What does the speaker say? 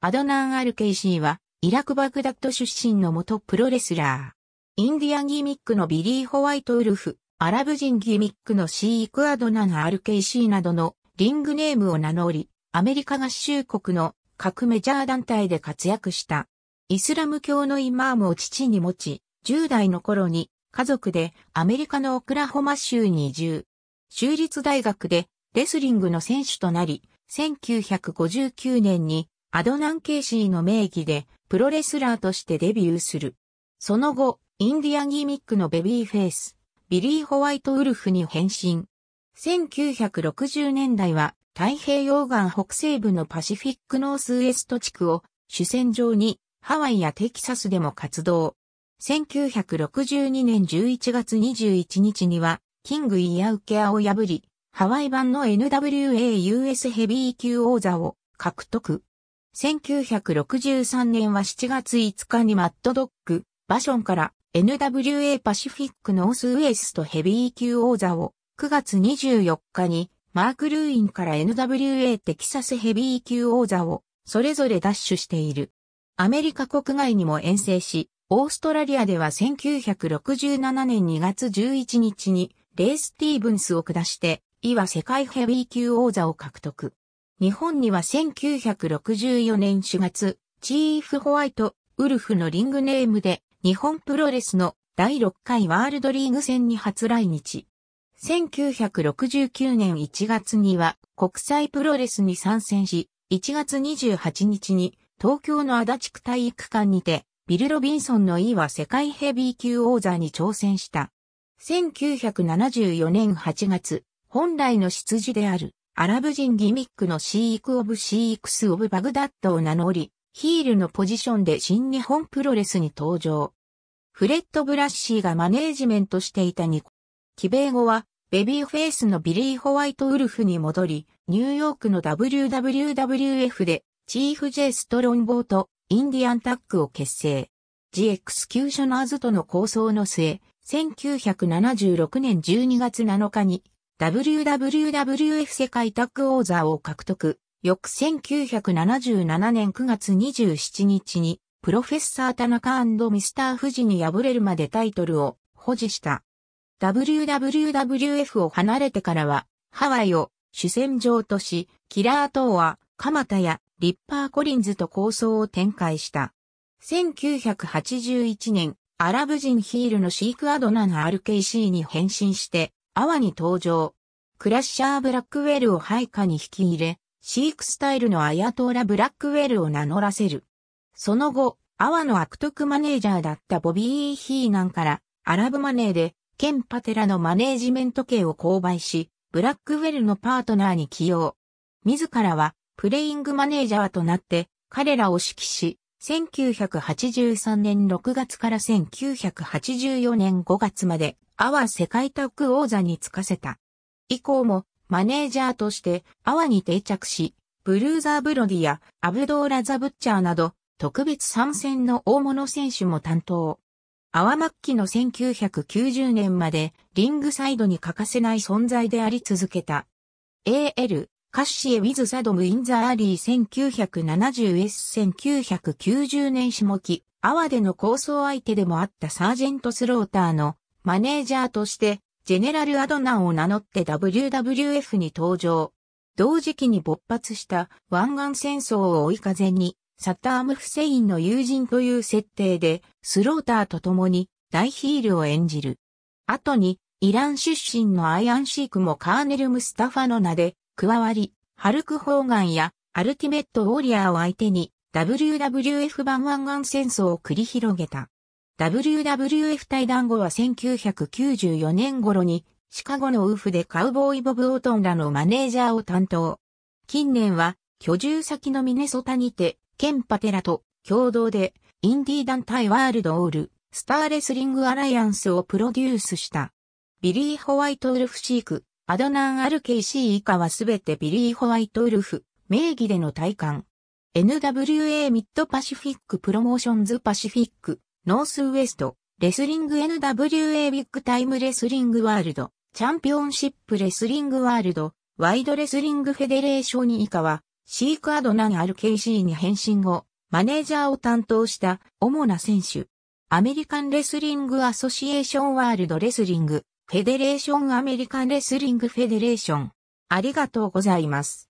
アドナン・アルケイシーは、イラク・バグダッド出身の元プロレスラー。インディアンギミックのビリー・ホワイト・ウルフ、アラブ人ギミックのシーク・アドナン・アルケイシーなどのリングネームを名乗り、アメリカ合衆国の各メジャー団体で活躍した。イスラム教のイマームを父に持ち、10代の頃に家族でアメリカのオクラホマ州に移住。州立大学でレスリングの選手となり、1959年にアドナン・ケイシーの名義でプロレスラーとしてデビューする。その後、インディアンギミックのベビーフェイス、ビリー・ホワイト・ウルフに変身。1960年代は太平洋岸北西部のパシフィックノースウエスト地区を主戦場にハワイやテキサスでも活動。1962年11月21日にはキングイヤウケアを破り、ハワイ版の NWA US ヘビー級王座を獲得。1963年は7月5日にマッドドッグ、バションから NWA パシフィックノースウエストヘビー級王座を9月24日にマーク・ルーインから NWA テキサスヘビー級王座をそれぞれ奪取している。アメリカ国外にも遠征し、オーストラリアでは1967年2月11日にレイ・スティーブンスを下して、いわ世界ヘビー級王座を獲得。日本には1964年4月、チーフホワイト、ウルフのリングネームで、日本プロレスの第6回ワールドリーグ戦に初来日。1969年1月には国際プロレスに参戦し、1月28日に東京の足立区体育館にて、ビル・ロビンソンの E は世界ヘビー級王座に挑戦した。1974年8月、本来の出自であるアラブ人ギミックのシーイク・オブ・シーイクス・オブ・バグダッドを名乗り、ヒールのポジションで新日本プロレスに登場。フレッド・ブラッシーがマネージメントしていたニコ。ベ米後は、ベビーフェイスのビリー・ホワイト・ウルフに戻り、ニューヨークの WWWF で、チーフ・ジェイ・ストロンボーとインディアンタックを結成。ジエクスキューショナーズとの構想の末、1976年12月7日に WWF 世界タッグ王座を獲得。翌1977年9月27日に、プロフェッサー田中ミスター富士に敗れるまでタイトルを保持した。WWF を離れてからは、ハワイを主戦場とし、キラー等は、蒲田やリッパー・コリンズと構想を展開した。1981年、アラブ人ヒールのシーク・アドナン RKC に変身して、アワに登場。クラッシャー・ブラックウェルを配下に引き入れ、シークスタイルのアヤトーラ・ブラックウェルを名乗らせる。その後、アワの悪徳マネージャーだったボビー・ヒーナンから、アラブマネーで、ケンパテラのマネージメント系を購買し、ブラックウェルのパートナーに起用。自らは、プレイングマネージャーとなって、彼らを指揮し、1983年6月から1984年5月まで、阿波世界タッグ王座に就かせた。以降も、マネージャーとして、阿波に定着し、ブルーザー・ブロディやアブドーラ・ザ・ブッチャーなど、特別参戦の大物選手も担当。阿波末期の1990年まで、リングサイドに欠かせない存在であり続けた。AL カッシエ・ウィズ・サドム・イン・ザ・アリー 1970S1990 年下期、アワでの構想相手でもあったサージェント・スローターのマネージャーとして、ジェネラル・アドナンを名乗って WWF に登場。同時期に勃発した湾岸戦争を追い風に、サッターム・フセインの友人という設定で、スローターと共に大ヒールを演じる。後に、イラン出身のアイアンシークもカーネル・ムスタファの名で加わり、ハルク・ホーガンやアルティメット・ウォリアーを相手に WWF 版湾岸戦争を繰り広げた。WWF 対談後は1994年頃にシカゴのウーフでカウボーイボブ・オートンらのマネージャーを担当。近年は居住先のミネソタにて、ケンパテラと共同でインディー団体ワールドオール、スターレスリングアライアンスをプロデュースした。ビリー・ホワイトウルフ・シーク、アドナン・アルケイ C 以下はすべてビリー・ホワイトウルフ、名義での体感。NWA ミッドパシフィックプロモーションズパシフィック、ノースウエスト、レスリング NWA ビッグタイムレスリングワールド、チャンピオンシップレスリングワールド、ワイドレスリングフェデレーション以下は、シークアドナン RKC に変身後、マネージャーを担当した主な選手。アメリカンレスリングアソシエーションワールドレスリング、フェデレーションアメリカンレスリングフェデレーション。ありがとうございます。